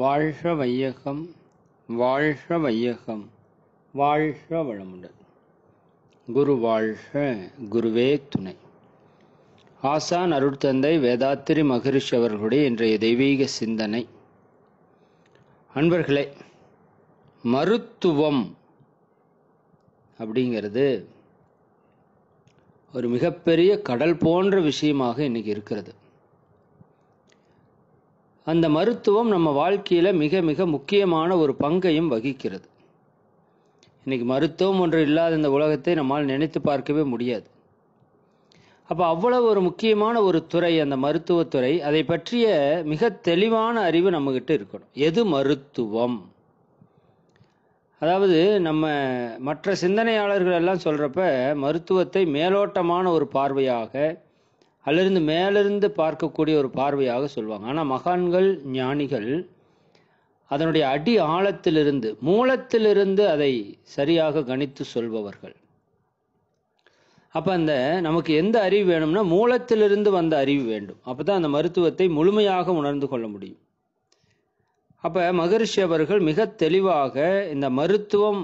வாழ்க வையகம் வாழ்க வையகம் வாழ்க வளமுடன் குரு வாழ்க குருவே துணை ஆசான் அருட்தந்தை வேதாத்திரி மகரிஷி அவர்களுடைய இன்றைய தெய்வீக சிந்தனை அன்பர்களே மருத்துவம் அப்படிங்கிறது ஒரு மிகப்பெரிய கடல் போன்ற விஷயமாக இன்றைக்கி இருக்கிறது அந்த மருத்துவம் நம்ம வாழ்க்கையில் மிக மிக முக்கியமான ஒரு பங்கையும் வகிக்கிறது இன்றைக்கி மருத்துவம் ஒன்று இல்லாத இந்த உலகத்தை நம்மால் நினைத்து பார்க்கவே முடியாது அப்போ அவ்வளவு ஒரு முக்கியமான ஒரு துறை அந்த மருத்துவத்துறை அதை பற்றிய மிக தெளிவான அறிவு நம்மகிட்ட இருக்கணும் எது மருத்துவம் அதாவது நம்ம மற்ற சிந்தனையாளர்கள் எல்லாம் சொல்கிறப்ப மருத்துவத்தை மேலோட்டமான ஒரு பார்வையாக அல்லிருந்து மேலிருந்து பார்க்கக்கூடிய ஒரு பார்வையாக சொல்லுவாங்க ஆனால் மகான்கள் ஞானிகள் அதனுடைய அடி ஆழத்திலிருந்து மூலத்திலிருந்து அதை சரியாக கணித்து சொல்பவர்கள் அப்போ அந்த நமக்கு எந்த அறிவு வேணும்னா மூலத்திலிருந்து வந்த அறிவு வேண்டும் அப்போ தான் அந்த மருத்துவத்தை முழுமையாக உணர்ந்து கொள்ள முடியும் அப்போ மகரிஷி அவர்கள் மிக தெளிவாக இந்த மருத்துவம்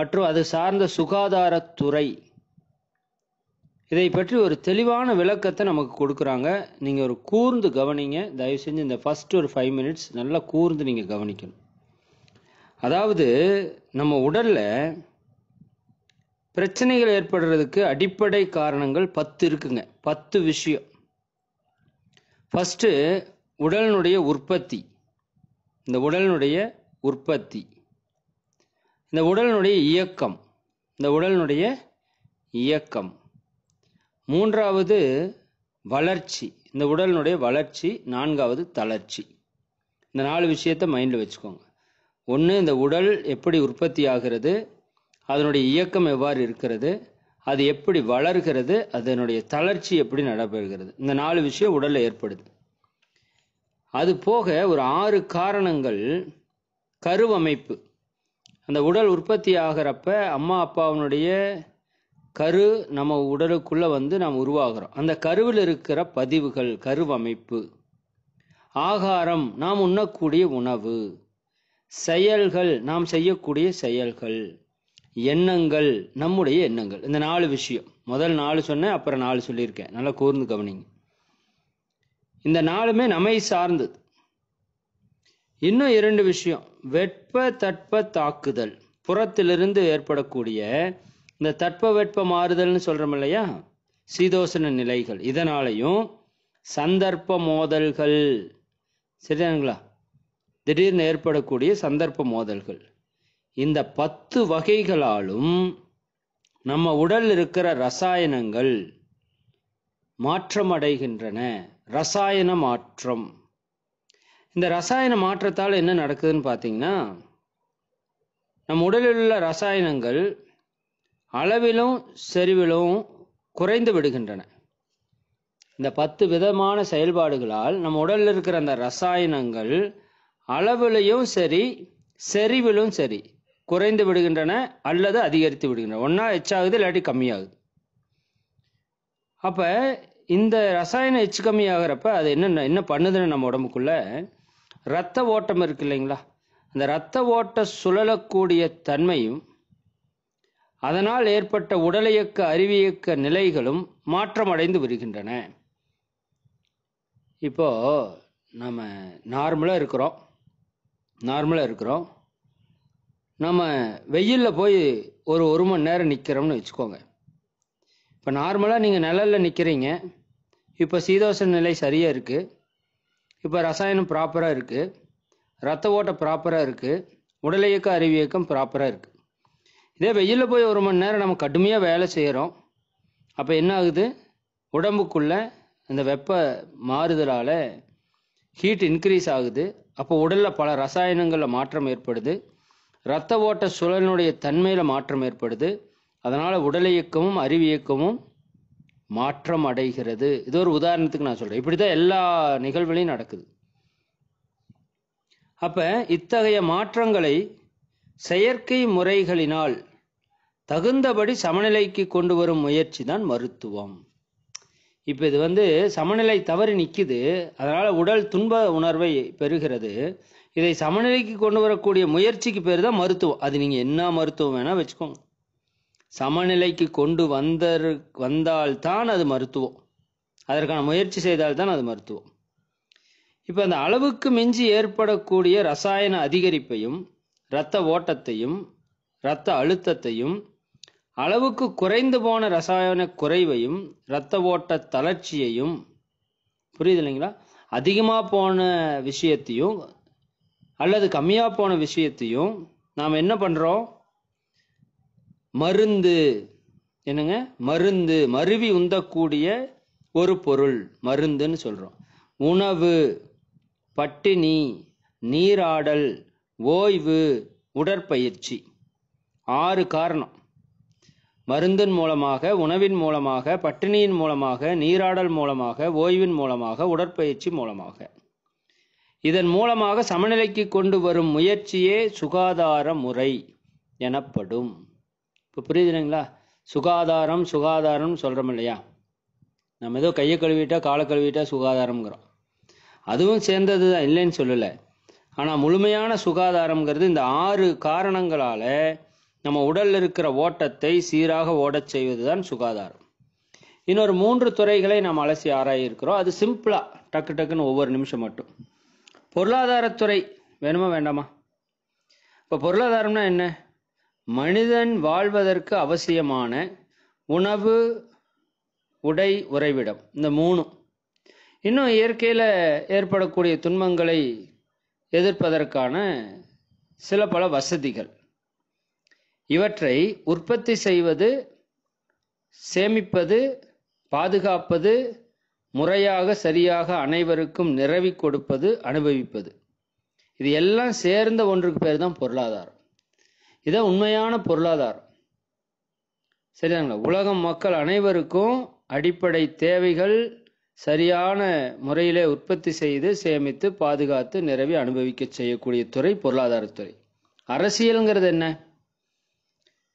மற்றும் அது சார்ந்த சுகாதாரத்துறை இதை பற்றி ஒரு தெளிவான விளக்கத்தை நமக்கு கொடுக்குறாங்க நீங்கள் ஒரு கூர்ந்து கவனிங்க தயவு செஞ்சு இந்த ஃபஸ்ட் ஒரு ஃபைவ் மினிட்ஸ் நல்லா கூர்ந்து நீங்கள் கவனிக்கணும் அதாவது நம்ம உடலில் பிரச்சனைகள் ஏற்படுறதுக்கு அடிப்படை காரணங்கள் பத்து இருக்குங்க பத்து விஷயம் ஃபஸ்ட்டு உடலினுடைய உற்பத்தி இந்த உடலினுடைய உற்பத்தி இந்த உடலினுடைய இயக்கம் இந்த உடலினுடைய இயக்கம் மூன்றாவது வளர்ச்சி இந்த உடலினுடைய வளர்ச்சி நான்காவது தளர்ச்சி இந்த நாலு விஷயத்த மைண்டில் வச்சுக்கோங்க ஒன்று இந்த உடல் எப்படி உற்பத்தி ஆகிறது அதனுடைய இயக்கம் எவ்வாறு இருக்கிறது அது எப்படி வளர்கிறது அதனுடைய தளர்ச்சி எப்படி நடைபெறுகிறது இந்த நாலு விஷயம் உடலில் ஏற்படுது அது போக ஒரு ஆறு காரணங்கள் கருவமைப்பு அந்த உடல் உற்பத்தி ஆகிறப்ப அம்மா அப்பாவினுடைய கரு நம்ம உடலுக்குள்ளே வந்து நாம் உருவாகிறோம் அந்த கருவில் இருக்கிற பதிவுகள் கருவமைப்பு ஆகாரம் நாம் உண்ணக்கூடிய உணவு செயல்கள் நாம் செய்யக்கூடிய செயல்கள் எண்ணங்கள் நம்முடைய எண்ணங்கள் இந்த நாலு விஷயம் முதல் நாலு சொன்னேன் அப்புறம் நாலு சொல்லியிருக்கேன் நல்லா கூர்ந்து கவனிங்க இந்த நாளுமே நம்மை சார்ந்தது இன்னும் இரண்டு விஷயம் வெட்ப தட்ப தாக்குதல் புறத்திலிருந்து ஏற்படக்கூடிய இந்த தட்பவெட்ப மாறுதல்னு சொல்கிறோம் இல்லையா சீதோசன நிலைகள் இதனாலையும் சந்தர்ப்ப மோதல்கள் சரிதானுங்களா திடீர்னு ஏற்படக்கூடிய சந்தர்ப்ப மோதல்கள் இந்த பத்து வகைகளாலும் நம்ம உடல் இருக்கிற ரசாயனங்கள் மாற்றமடைகின்றன ரசாயன மாற்றம் இந்த ரசாயன மாற்றத்தால் என்ன நடக்குதுன்னு பார்த்தீங்கன்னா நம் உடலில் உள்ள ரசாயனங்கள் அளவிலும் செறிவிலும் குறைந்து விடுகின்றன இந்த பத்து விதமான செயல்பாடுகளால் நம் உடலில் இருக்கிற அந்த ரசாயனங்கள் அளவிலையும் சரி செறிவிலும் சரி குறைந்து விடுகின்றன அல்லது அதிகரித்து விடுகின்றன ஒன்றா எச்சாகுது இல்லாட்டி கம்மியாகுது அப்போ இந்த ரசாயனம் எச்சு கம்மியாகிறப்ப அது என்ன என்ன பண்ணுதுன்னு நம்ம உடம்புக்குள்ள ரத்த ஓட்டம் இருக்கு இல்லைங்களா அந்த ரத்த ஓட்ட சுழலக்கூடிய தன்மையும் அதனால் ஏற்பட்ட உடலியக்க அறிவியக்க நிலைகளும் மாற்றமடைந்து வருகின்றன இப்போது நம்ம நார்மலாக இருக்கிறோம் நார்மலாக இருக்கிறோம் நம்ம வெயிலில் போய் ஒரு ஒரு மணி நேரம் நிற்கிறோம்னு வச்சுக்கோங்க இப்போ நார்மலாக நீங்கள் நிழலில் நிற்கிறீங்க இப்போ சீதோஷ நிலை சரியாக இருக்குது இப்போ ரசாயனம் ப்ராப்பராக இருக்குது ரத்த ஓட்டம் ப்ராப்பராக இருக்குது உடலியக்க அறிவியக்கம் ப்ராப்பராக இருக்குது இதே வெயிலில் போய் ஒரு மணி நேரம் நம்ம கடுமையாக வேலை செய்கிறோம் அப்போ என்ன ஆகுது உடம்புக்குள்ளே இந்த வெப்ப மாறுதலால் ஹீட் இன்க்ரீஸ் ஆகுது அப்போ உடலில் பல ரசாயனங்களில் மாற்றம் ஏற்படுது இரத்த ஓட்ட சுழலினுடைய தன்மையில் மாற்றம் ஏற்படுது அதனால் உடல் இயக்கமும் அறிவு இயக்கமும் மாற்றம் அடைகிறது இது ஒரு உதாரணத்துக்கு நான் சொல்கிறேன் இப்படி தான் எல்லா நிகழ்வுகளையும் நடக்குது அப்போ இத்தகைய மாற்றங்களை செயற்கை முறைகளினால் தகுந்தபடி சமநிலைக்கு கொண்டு வரும் முயற்சி தான் மருத்துவம் இப்போ இது வந்து சமநிலை தவறி நிற்குது அதனால் உடல் துன்ப உணர்வை பெறுகிறது இதை சமநிலைக்கு கொண்டு வரக்கூடிய முயற்சிக்கு பேர் தான் மருத்துவம் அது நீங்கள் என்ன மருத்துவம் வேணால் வச்சுக்கோங்க சமநிலைக்கு கொண்டு வந்தர் வந்தால்தான் அது மருத்துவம் அதற்கான முயற்சி செய்தால்தான் அது மருத்துவம் இப்போ அந்த அளவுக்கு மிஞ்சி ஏற்படக்கூடிய ரசாயன அதிகரிப்பையும் இரத்த ஓட்டத்தையும் இரத்த அழுத்தத்தையும் அளவுக்கு குறைந்து போன ரசாயன குறைவையும் இரத்த ஓட்ட தளர்ச்சியையும் புரியுது இல்லைங்களா அதிகமாக போன விஷயத்தையும் அல்லது கம்மியாக போன விஷயத்தையும் நாம் என்ன பண்ணுறோம் மருந்து என்னங்க மருந்து மருவி உந்தக்கூடிய ஒரு பொருள் மருந்துன்னு சொல்கிறோம் உணவு பட்டினி நீராடல் ஓய்வு உடற்பயிற்சி ஆறு காரணம் மருந்தின் மூலமாக உணவின் மூலமாக பட்டினியின் மூலமாக நீராடல் மூலமாக ஓய்வின் மூலமாக உடற்பயிற்சி மூலமாக இதன் மூலமாக சமநிலைக்கு கொண்டு வரும் முயற்சியே சுகாதார முறை எனப்படும் இப்போ புரியுதுங்களா சுகாதாரம் சுகாதாரம்னு சொல்கிறோம் இல்லையா நம்ம ஏதோ கையை கழுவிட்டா காலை கழுவிட்டா சுகாதாரம்ங்கிறோம் அதுவும் சேர்ந்தது தான் இல்லைன்னு சொல்லலை ஆனால் முழுமையான சுகாதாரம்ங்கிறது இந்த ஆறு காரணங்களால் நம்ம உடலில் இருக்கிற ஓட்டத்தை சீராக ஓடச் செய்வது தான் சுகாதாரம் இன்னொரு மூன்று துறைகளை நாம் அலசி ஆராயிருக்கிறோம் அது சிம்பிளாக டக்கு டக்குன்னு ஒவ்வொரு நிமிஷம் மட்டும் பொருளாதாரத்துறை வேணுமா வேண்டாமா இப்போ பொருளாதாரம்னா என்ன மனிதன் வாழ்வதற்கு அவசியமான உணவு உடை உறைவிடம் இந்த மூணும் இன்னும் இயற்கையில் ஏற்படக்கூடிய துன்பங்களை எதிர்ப்பதற்கான சில பல வசதிகள் இவற்றை உற்பத்தி செய்வது சேமிப்பது பாதுகாப்பது முறையாக சரியாக அனைவருக்கும் நிறவி கொடுப்பது அனுபவிப்பது இது எல்லாம் சேர்ந்த ஒன்றுக்கு பேர் தான் பொருளாதாரம் இதான் உண்மையான பொருளாதாரம் சரிங்களா உலகம் மக்கள் அனைவருக்கும் அடிப்படை தேவைகள் சரியான முறையிலே உற்பத்தி செய்து சேமித்து பாதுகாத்து நிறவி அனுபவிக்க செய்யக்கூடிய துறை பொருளாதாரத்துறை அரசியலுங்கிறது என்ன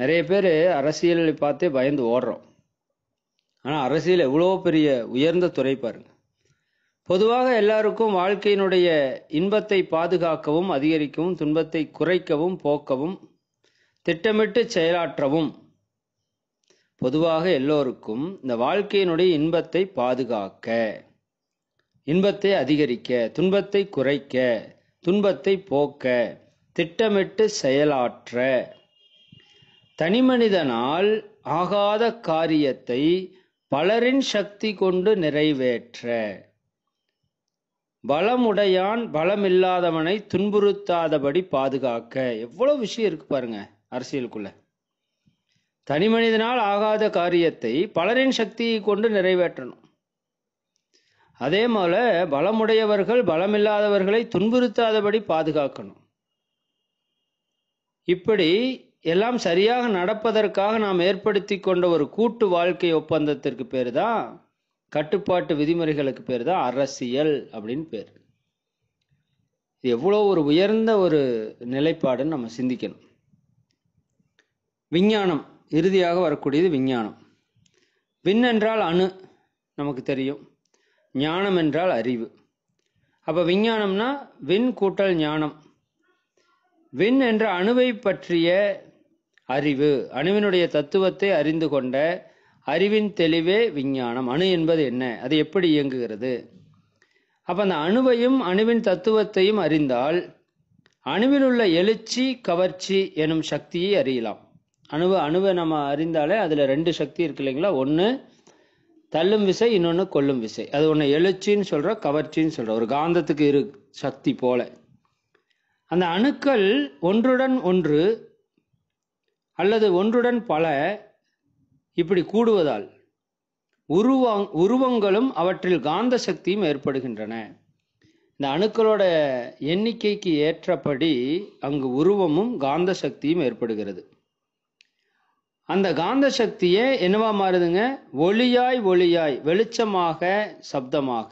நிறைய பேர் அரசியலை பார்த்தே பயந்து ஓடுறோம் ஆனால் அரசியல் எவ்வளோ பெரிய உயர்ந்த துறை பாருங்க பொதுவாக எல்லாருக்கும் வாழ்க்கையினுடைய இன்பத்தை பாதுகாக்கவும் அதிகரிக்கவும் துன்பத்தை குறைக்கவும் போக்கவும் திட்டமிட்டு செயலாற்றவும் பொதுவாக எல்லோருக்கும் இந்த வாழ்க்கையினுடைய இன்பத்தை பாதுகாக்க இன்பத்தை அதிகரிக்க துன்பத்தை குறைக்க துன்பத்தை போக்க திட்டமிட்டு செயலாற்ற தனிமனிதனால் ஆகாத காரியத்தை பலரின் சக்தி கொண்டு நிறைவேற்ற பலமுடையான் பலமில்லாதவனை துன்புறுத்தாதபடி பாதுகாக்க எவ்வளோ விஷயம் இருக்கு பாருங்க அரசியலுக்குள்ள தனி மனிதனால் ஆகாத காரியத்தை பலரின் சக்தியை கொண்டு நிறைவேற்றணும் அதே போல பலமுடையவர்கள் பலமில்லாதவர்களை துன்புறுத்தாதபடி பாதுகாக்கணும் இப்படி எல்லாம் சரியாக நடப்பதற்காக நாம் ஏற்படுத்தி கொண்ட ஒரு கூட்டு வாழ்க்கை ஒப்பந்தத்திற்கு பேர் தான் கட்டுப்பாட்டு விதிமுறைகளுக்கு பேர் தான் அரசியல் அப்படின்னு பேர் இது எவ்வளோ ஒரு உயர்ந்த ஒரு நிலைப்பாடுன்னு நம்ம சிந்திக்கணும் விஞ்ஞானம் இறுதியாக வரக்கூடியது விஞ்ஞானம் விண் என்றால் அணு நமக்கு தெரியும் ஞானம் என்றால் அறிவு அப்போ விஞ்ஞானம்னா விண் கூட்டல் ஞானம் விண் என்ற அணுவை பற்றிய அறிவு அணுவினுடைய தத்துவத்தை அறிந்து கொண்ட அறிவின் தெளிவே விஞ்ஞானம் அணு என்பது என்ன அது எப்படி இயங்குகிறது அப்போ அந்த அணுவையும் அணுவின் தத்துவத்தையும் அறிந்தால் அணுவில் உள்ள எழுச்சி கவர்ச்சி எனும் சக்தியை அறியலாம் அணுவை அணுவை நம்ம அறிந்தாலே அதில் ரெண்டு சக்தி இருக்கு இல்லைங்களா ஒன்று தள்ளும் விசை இன்னொன்று கொல்லும் விசை அது ஒன்று எழுச்சின்னு சொல்ற கவர்ச்சின்னு சொல்ற ஒரு காந்தத்துக்கு இரு சக்தி போல அந்த அணுக்கள் ஒன்றுடன் ஒன்று அல்லது ஒன்றுடன் பல இப்படி கூடுவதால் உருவங் உருவங்களும் அவற்றில் காந்த சக்தியும் ஏற்படுகின்றன இந்த அணுக்களோட எண்ணிக்கைக்கு ஏற்றபடி அங்கு உருவமும் காந்த சக்தியும் ஏற்படுகிறது அந்த காந்த சக்தியே என்னவா மாறுதுங்க ஒளியாய் ஒளியாய் வெளிச்சமாக சப்தமாக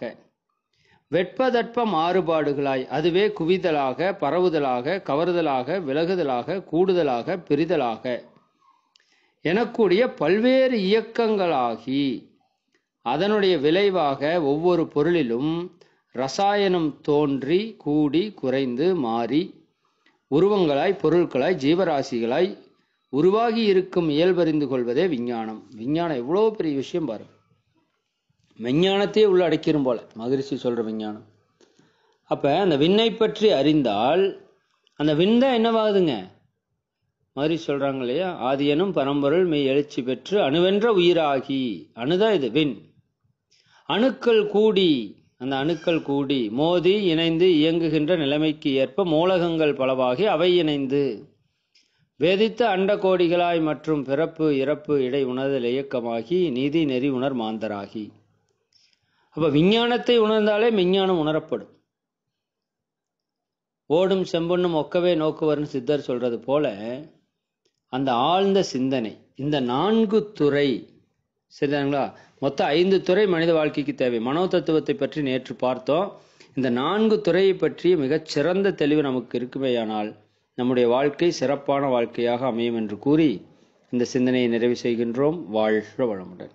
வெட்பதட்ப மாறுபாடுகளாய் அதுவே குவிதலாக பரவுதலாக கவருதலாக விலகுதலாக கூடுதலாக பிரிதலாக எனக்கூடிய பல்வேறு இயக்கங்களாகி அதனுடைய விளைவாக ஒவ்வொரு பொருளிலும் ரசாயனம் தோன்றி கூடி குறைந்து மாறி உருவங்களாய் பொருட்களாய் ஜீவராசிகளாய் உருவாகி இருக்கும் இயல்பறிந்து கொள்வதே விஞ்ஞானம் விஞ்ஞானம் எவ்வளோ பெரிய விஷயம் பாருங்கள் விஞ்ஞானத்தையே உள்ள அடக்கிடும் போல மகரிஷி சொல்கிற விஞ்ஞானம் அப்போ அந்த விண்ணை பற்றி அறிந்தால் அந்த விண் தான் என்னவாகுதுங்க மாதிரி சொல்கிறாங்க இல்லையா ஆதியனும் பரம்பொருள் மெய் எழுச்சி பெற்று அணுவென்ற உயிராகி அணுதான் இது விண் அணுக்கள் கூடி அந்த அணுக்கள் கூடி மோதி இணைந்து இயங்குகின்ற நிலைமைக்கு ஏற்ப மூலகங்கள் பலவாகி அவை இணைந்து வேதித்த அண்ட கோடிகளாய் மற்றும் பிறப்பு இறப்பு இடை உணர்தல் இயக்கமாகி நீதி நெறி உணர் மாந்தராகி அப்போ விஞ்ஞானத்தை உணர்ந்தாலே விஞ்ஞானம் உணரப்படும் ஓடும் செம்பொண்ணும் ஒக்கவே நோக்குவர்னு சித்தர் சொல்றது போல அந்த ஆழ்ந்த சிந்தனை இந்த நான்கு துறை சரிதானுங்களா மொத்தம் ஐந்து துறை மனித வாழ்க்கைக்கு தேவை மனோ தத்துவத்தை பற்றி நேற்று பார்த்தோம் இந்த நான்கு துறையை பற்றிய மிகச் சிறந்த தெளிவு நமக்கு இருக்குமேயானால் நம்முடைய வாழ்க்கை சிறப்பான வாழ்க்கையாக அமையும் என்று கூறி இந்த சிந்தனையை நிறைவு செய்கின்றோம் வாழ்க வளமுடன்